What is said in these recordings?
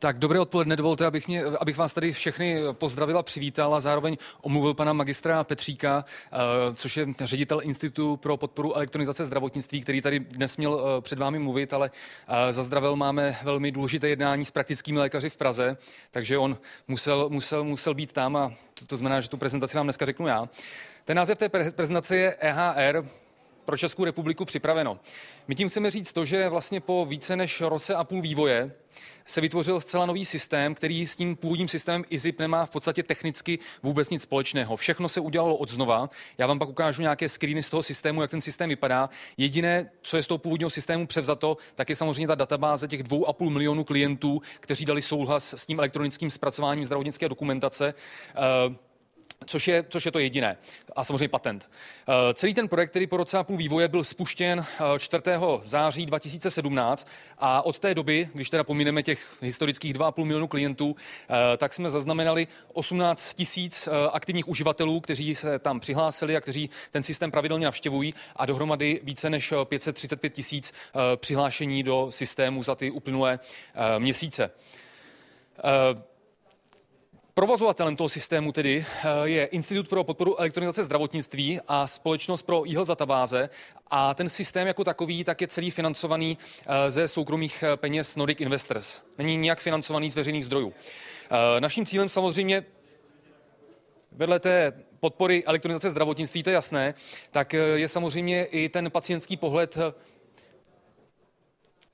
Tak dobré odpoledne, dovolte, abych, mě, abych vás tady všechny pozdravila, přivítala a zároveň omluvil pana magistra Petříka, eh, což je ředitel Institutu pro podporu elektronizace zdravotnictví, který tady dnes měl eh, před vámi mluvit, ale eh, zazdravil máme velmi důležité jednání s praktickými lékaři v Praze, takže on musel, musel, musel být tam a to, to znamená, že tu prezentaci vám dneska řeknu já. Ten název té prezentace je EHR, pro Českou republiku připraveno. My tím chceme říct to, že vlastně po více než roce a půl vývoje se vytvořil zcela nový systém, který s tím původním systémem IZIP nemá v podstatě technicky vůbec nic společného. Všechno se udělalo od znova. Já vám pak ukážu nějaké screeny z toho systému, jak ten systém vypadá. Jediné, co je z toho původního systému převzato, tak je samozřejmě ta databáze těch 2,5 milionů klientů, kteří dali souhlas s tím elektronickým zpracováním zdravotnické dokumentace. Uh, což je, což je to jediné. A samozřejmě patent. Eh, celý ten projekt, který po roce a půl vývoje byl spuštěn 4. Eh, září 2017 a od té doby, když teda pomineme těch historických 2,5 milionu klientů, eh, tak jsme zaznamenali 18 tisíc aktivních uživatelů, kteří se tam přihlásili a kteří ten systém pravidelně navštěvují a dohromady více než 535 tisíc přihlášení do systému za ty uplynulé měsíce. Provozovatelem toho systému tedy eh, je Institut pro podporu elektronizace zdravotnictví a společnost pro jeho databáze. A ten systém jako takový tak je celý financovaný eh, ze soukromých eh, peněz Nordic Investors. Není nijak financovaný z veřejných zdrojů. Naším cílem samozřejmě vedle té podpory elektronizace zdravotnictví, to je jasné, tak je samozřejmě i ten pacientský pohled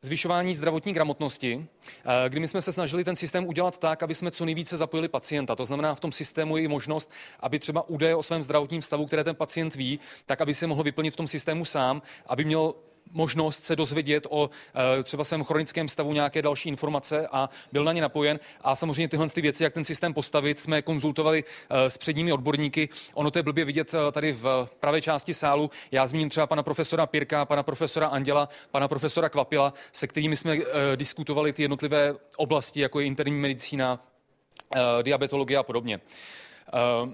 zvyšování zdravotní gramotnosti, eh, kdy my jsme se snažili ten systém udělat tak, aby jsme co nejvíce zapojili pacienta. To znamená, v tom systému je i možnost, aby třeba údaje o svém zdravotním stavu, které ten pacient ví, tak aby si mohl vyplnit v tom systému sám, aby měl možnost se dozvědět o eh, třeba svém chronickém stavu nějaké další informace a byl na ně napojen. A samozřejmě tyhle ty věci, jak ten systém postavit, jsme konzultovali eh, s předními odborníky. Ono to je blbě vidět eh, tady v pravé části sálu. Já zmíním třeba pana profesora Pirka, pana profesora Anděla, pana profesora Kvapila, se kterými jsme diskutovali ty jednotlivé oblasti, jako je interní medicína, diabetologie a podobně. Uh,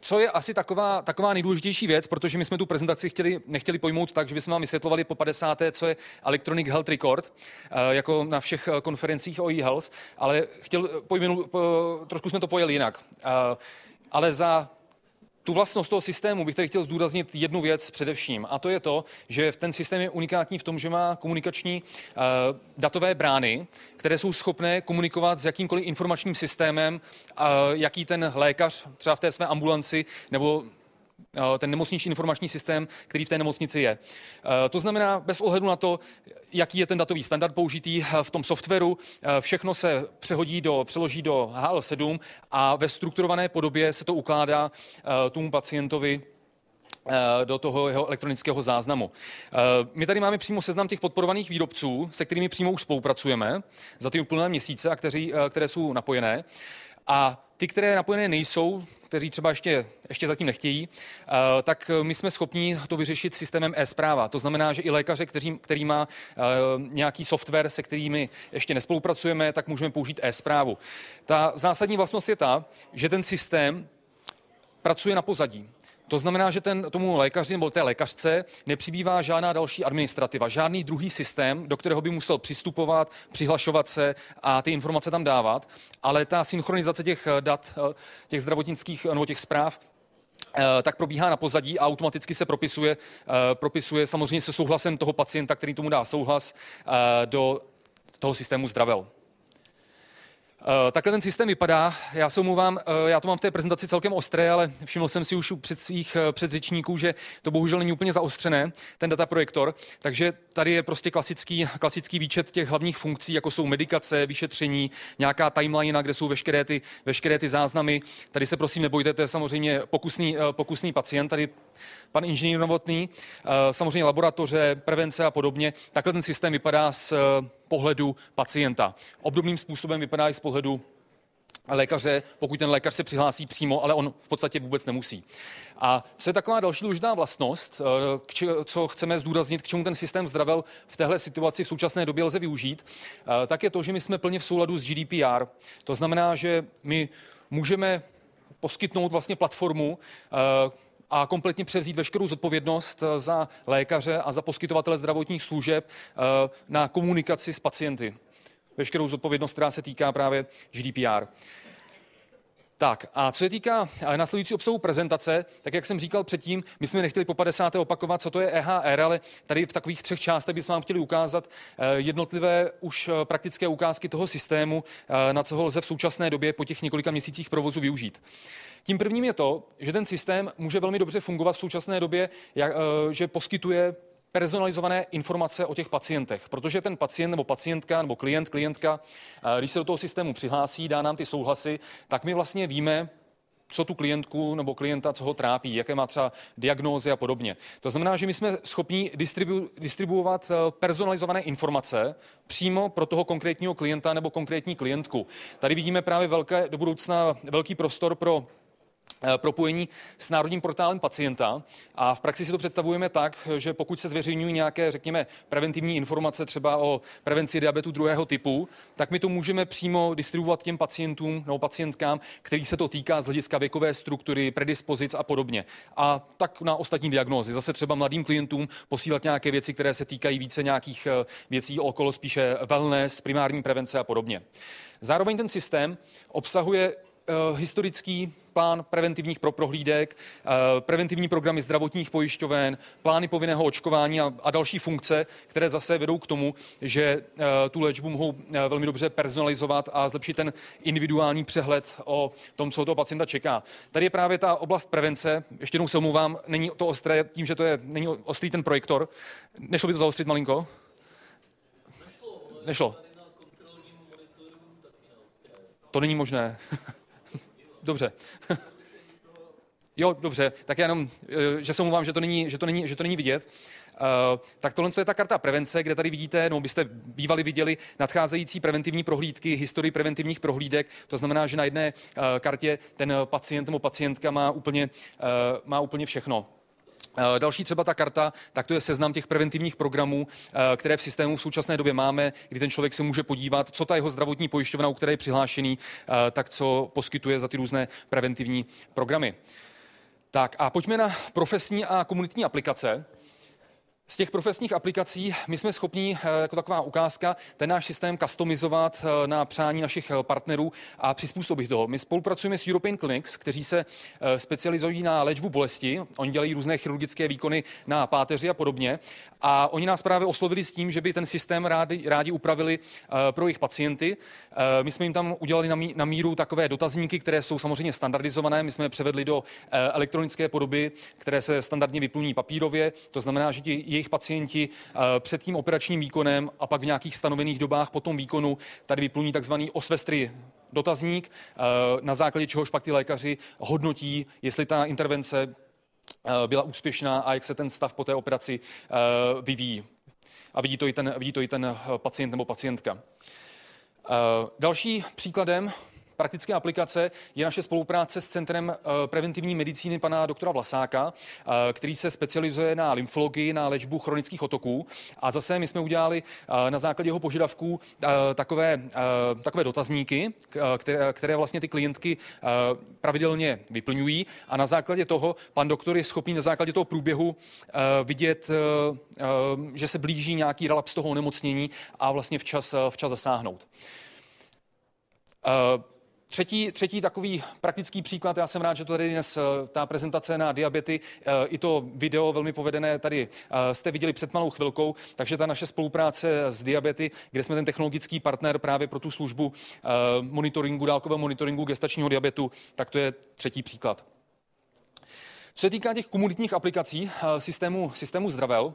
co je asi taková, taková nejdůležitější věc, protože my jsme tu prezentaci chtěli, nechtěli pojmout tak, že bychom vám vysvětlovali po 50. co je Electronic Health Record, eh, jako na všech eh, konferencích o e-health, ale chtěl, eh, pojmenul, trošku jsme to pojeli jinak. Ale za tu vlastnost toho systému bych tady chtěl zdůraznit jednu věc především, a to je to, že ten systém je unikátní v tom, že má komunikační uh, datové brány, které jsou schopné komunikovat s jakýmkoliv informačním systémem, uh, jaký ten lékař třeba v té své ambulanci nebo Eh, ten nemocniční informační systém, který v té nemocnici je. Eh, to znamená, bez ohledu na to, jaký je ten datový standard použitý eh, v tom softwaru, všechno se přehodí do, přeloží do HL7 a ve strukturované podobě se to ukládá tomu pacientovi do toho jeho elektronického záznamu. My tady máme přímo seznam těch podporovaných výrobců, se kterými přímo už spolupracujeme za ty úplné měsíce a kteří, které jsou napojené. A ty, které napojené nejsou, kteří třeba ještě, ještě zatím nechtějí, eh, tak eh, my jsme schopni to vyřešit systémem e-zpráva. To znamená, že i lékaře, který, který má eh, nějaký software, se kterými ještě nespolupracujeme, tak můžeme použít e-zprávu. Ta zásadní vlastnost je ta, že ten systém pracuje na pozadí. To znamená, že ten, tomu lékaři nebo té lékařce nepřibývá žádná další administrativa, žádný druhý systém, do kterého by musel přistupovat, přihlašovat se a ty informace tam dávat, ale ta synchronizace těch eh, dat, eh, těch zdravotnických eh, nebo těch zpráv, tak probíhá na pozadí a automaticky se propisuje, propisuje samozřejmě se souhlasem toho pacienta, který tomu dá souhlas do toho systému zdravel. Eh, takhle ten systém vypadá. Já se omluvám, eh, já to mám v té prezentaci celkem ostré, ale všiml jsem si už u před svých eh, předřečníků, že to bohužel není úplně zaostřené, ten data projektor. Takže tady je prostě klasický, klasický výčet těch hlavních funkcí, jako jsou medikace, vyšetření, nějaká timeline, kde jsou veškeré ty, veškeré ty záznamy. Tady se prosím nebojte, to je samozřejmě pokusný, pokusný pacient, tady pan inženýr Novotný, eh, samozřejmě laboratoře, prevence a podobně. Takhle ten systém vypadá z eh, pohledu pacienta. Obdobným způsobem vypadá i z pohledu lékaře, pokud ten lékař se přihlásí přímo, ale on v podstatě vůbec nemusí. A co je taková další důležitá vlastnost, eh, co chceme zdůraznit, k čemu ten systém zdravel v téhle situaci v současné době lze využít, tak je to, že my jsme plně v souladu s GDPR. To znamená, že my můžeme poskytnout vlastně platformu, a kompletně převzít veškerou zodpovědnost eh, za lékaře a za poskytovatele zdravotních služeb eh, na komunikaci s pacienty. Veškerou zodpovědnost, která se týká právě GDPR. Tak a co se týká eh, následující obsahu prezentace, tak jak jsem říkal předtím, my jsme nechtěli po 50. opakovat, co to je EHR, ale tady v takových třech částech bychom vám chtěli ukázat eh, jednotlivé už eh, praktické ukázky toho systému, na co ho lze v současné době po těch několika měsících provozu využít. Tím prvním je to, že ten systém může velmi dobře fungovat v současné době, že poskytuje personalizované informace o těch pacientech, protože ten pacient nebo pacientka nebo klient, klientka, eh, když se do toho systému přihlásí, dá nám ty souhlasy, tak my vlastně víme, co tu klientku nebo klienta, co ho trápí, jaké má třeba diagnózy a podobně. To znamená, že my jsme schopni distribu- distribuovat eh, personalizované informace přímo pro toho konkrétního klienta nebo konkrétní klientku. Tady vidíme právě velké, do budoucna velký prostor pro Eh, propojení s Národním portálem pacienta. A v praxi si to představujeme tak, že pokud se zveřejňují nějaké, řekněme, preventivní informace třeba o prevenci diabetu druhého typu, tak my to můžeme přímo distribuovat těm pacientům nebo pacientkám, který se to týká z hlediska věkové struktury, predispozic a podobně. A tak na ostatní diagnózy. Zase třeba mladým klientům posílat nějaké věci, které se týkají více nějakých eh, věcí okolo spíše wellness, primární prevence a podobně. Zároveň ten systém obsahuje Eh, historický plán preventivních pro prohlídek, eh, preventivní programy zdravotních pojišťoven, plány povinného očkování a, a další funkce, které zase vedou k tomu, že eh, tu léčbu mohou velmi dobře personalizovat a zlepšit ten individuální přehled o tom, co toho pacienta čeká. Tady je právě ta oblast prevence, ještě jednou se omluvám, není to ostré tím, že to je, není ostrý ten projektor. Nešlo by to zaostřit malinko? Nešlo. To není možné. Dobře. jo, dobře, tak já jenom, eh, že se mluvám, že to není, že to není, že to není vidět. Uh, tak tohle je ta karta prevence, kde tady vidíte, no byste bývali viděli nadcházející preventivní prohlídky, historii preventivních prohlídek. To znamená, že na jedné uh, kartě ten pacient nebo pacientka má úplně, uh, má úplně všechno. Eh, další třeba ta karta, tak to je seznam těch preventivních programů, eh, které v systému v současné době máme, kdy ten člověk se může podívat, co ta jeho zdravotní pojišťovna, u které je přihlášený, eh, tak co poskytuje za ty různé preventivní programy. Tak a pojďme na profesní a komunitní aplikace. Z těch profesních aplikací my jsme schopni, eh, jako taková ukázka, ten náš systém customizovat eh, na přání našich eh, partnerů a přizpůsobit toho. My spolupracujeme s European Clinics, kteří se specializují na léčbu bolesti. Oni dělají různé chirurgické výkony na páteři a podobně. A oni nás právě oslovili s tím, že by ten systém rádi, rádi upravili pro jejich pacienty. My jsme jim tam udělali na míru takové dotazníky, které jsou samozřejmě standardizované. My jsme je převedli do elektronické podoby, které se standardně vyplní papírově. To znamená, že ti jejich pacienti eh, před tím operačním výkonem a pak v nějakých stanovených dobách po tom výkonu tady vyplní takzvaný osvestry dotazník, eh, na základě čehož pak ty lékaři hodnotí, jestli ta intervence eh, byla úspěšná a jak se ten stav po té operaci vyvíjí. A vidí to i ten, vidí to i ten pacient nebo pacientka. Další příkladem praktické aplikace je naše spolupráce s Centrem eh, preventivní medicíny pana doktora Vlasáka, eh, který se specializuje na lymfologii, na léčbu chronických otoků. A zase my jsme udělali eh, na základě jeho požadavků takové, takové dotazníky, které, které vlastně ty klientky pravidelně vyplňují. A na základě toho pan doktor je schopný na základě toho průběhu vidět, že se blíží nějaký relaps toho onemocnění a vlastně včas, včas zasáhnout. Uh, Třetí, třetí takový praktický příklad, já jsem rád, že to tady dnes eh, ta prezentace na diabety, eh, i to video velmi povedené tady eh, jste viděli před malou chvilkou, takže ta naše spolupráce s diabety, kde jsme ten technologický partner právě pro tu službu monitoringu, dálkového monitoringu gestačního diabetu, tak to je třetí příklad. Co se týká těch komunitních aplikací systému, systému Zdravel,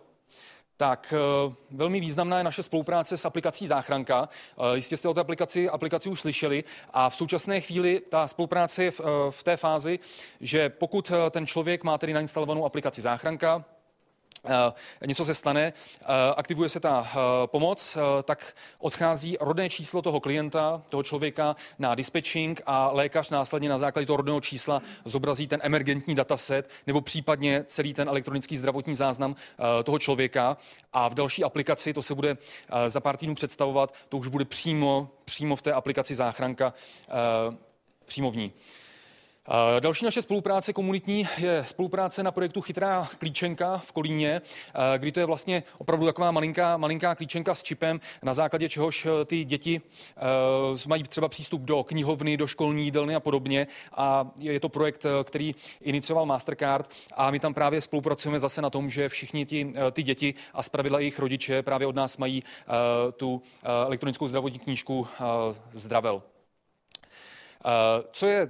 tak eh, velmi významná je naše spolupráce s aplikací Záchranka. Eh, jistě jste o té aplikaci, aplikaci už slyšeli a v současné chvíli ta spolupráce je v, eh, v té fázi, že pokud ten člověk má tedy nainstalovanou aplikaci Záchranka, Eh, něco se stane, eh, aktivuje se ta eh, pomoc, tak odchází rodné číslo toho klienta, toho člověka na dispatching a lékař následně na základě toho rodného čísla zobrazí ten emergentní dataset nebo případně celý ten elektronický zdravotní záznam toho člověka a v další aplikaci, to se bude za pár týdnů představovat, to už bude přímo, přímo v té aplikaci záchranka přímo v ní. Další naše spolupráce komunitní je spolupráce na projektu Chytrá klíčenka v Kolíně, kdy to je vlastně opravdu taková malinká, malinká klíčenka s čipem, na základě čehož e, ty děti e, mají třeba přístup do knihovny, do školní jídelny a podobně. A je to projekt, e, který inicioval Mastercard a my tam právě spolupracujeme zase na tom, že všichni ty ty děti a zpravidla jejich rodiče právě od nás mají tu elektronickou zdravotní knížku Zdravel. Co je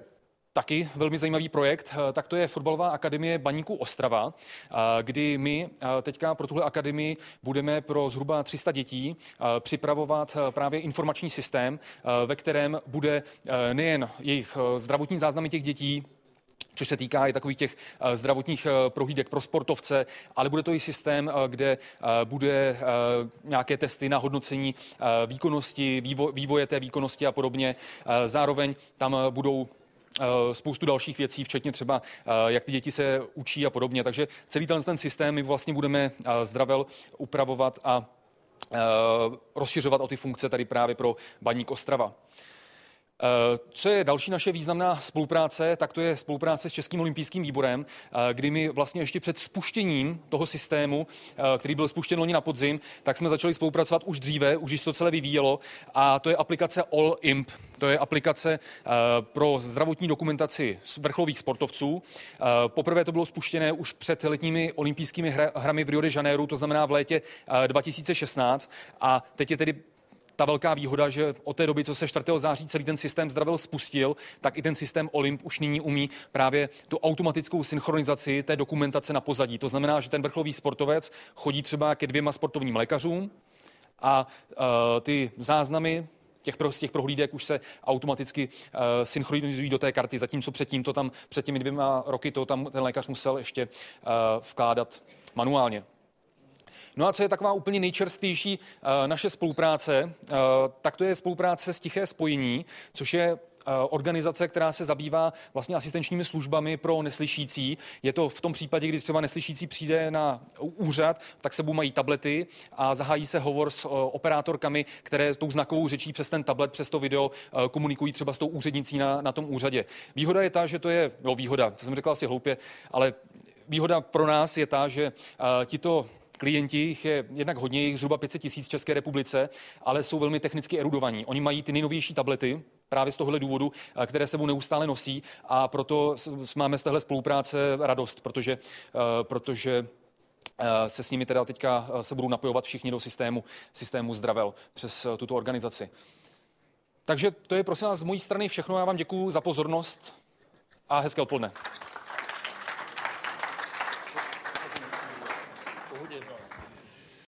taky velmi zajímavý projekt, eh, tak to je Fotbalová akademie Baníků Ostrava, eh, kdy my eh, teďka pro tuhle akademii budeme pro zhruba 300 dětí připravovat právě informační systém, ve kterém bude nejen jejich zdravotní záznamy těch dětí, což se týká i takových těch zdravotních prohlídek pro sportovce, ale bude to i systém, kde bude nějaké testy na hodnocení výkonnosti, vývoje té výkonnosti a podobně. Zároveň tam budou Eh, spoustu dalších věcí, včetně třeba, eh, jak ty děti se učí a podobně. Takže celý ten, ten systém my vlastně budeme eh, zdravel upravovat a rozšiřovat o ty funkce tady právě pro baník Ostrava. Eh, co je další naše významná spolupráce, tak to je spolupráce s Českým olympijským výborem, eh, kdy my vlastně ještě před spuštěním toho systému, eh, který byl spuštěn loni na podzim, tak jsme začali spolupracovat už dříve, už to celé vyvíjelo a to je aplikace All Imp. To je aplikace pro zdravotní dokumentaci vrcholových sportovců. Poprvé to bylo spuštěné už před letními olympijskými hrami v Rio de Janeiro, to znamená v létě 2016 a teď je tedy ta velká výhoda, že od té doby, co se 4. září celý ten systém zdravil spustil, tak i ten systém Olymp už nyní umí právě tu automatickou synchronizaci té dokumentace na pozadí. To znamená, že ten vrcholový sportovec chodí třeba ke dvěma sportovním lékařům a uh, ty záznamy těch, pro, těch prohlídek už se automaticky uh, synchronizují do té karty, zatímco předtím to tam, před těmi dvěma roky to tam ten lékař musel ještě uh, vkládat manuálně. No a co je taková úplně nejčerstvější eh, naše spolupráce, eh, tak to je spolupráce s Tiché spojení, což je eh, organizace, která se zabývá vlastně asistenčními službami pro neslyšící. Je to v tom případě, kdy třeba neslyšící přijde na úřad, tak sebou mají tablety a zahájí se hovor s operátorkami, které tou znakovou řečí přes ten tablet, přes to video komunikují třeba s tou úřednicí na, na tom úřadě. Výhoda je ta, že to je, no výhoda, to jsem řekl asi hloupě, ale výhoda pro nás je ta, že uh, tito klienti, jich je jednak hodně, jich zhruba 500 tisíc v České republice, ale jsou velmi technicky erudovaní. Oni mají ty nejnovější tablety, právě z tohohle důvodu, které sebou neustále nosí a proto máme z téhle spolupráce radost, protože, eh, protože eh, se s nimi teda teďka eh, se budou napojovat všichni do systému, systému Zdravel přes tuto organizaci. Takže to je prosím vás z mojí strany všechno. Já vám děkuji za pozornost a hezké odpoledne.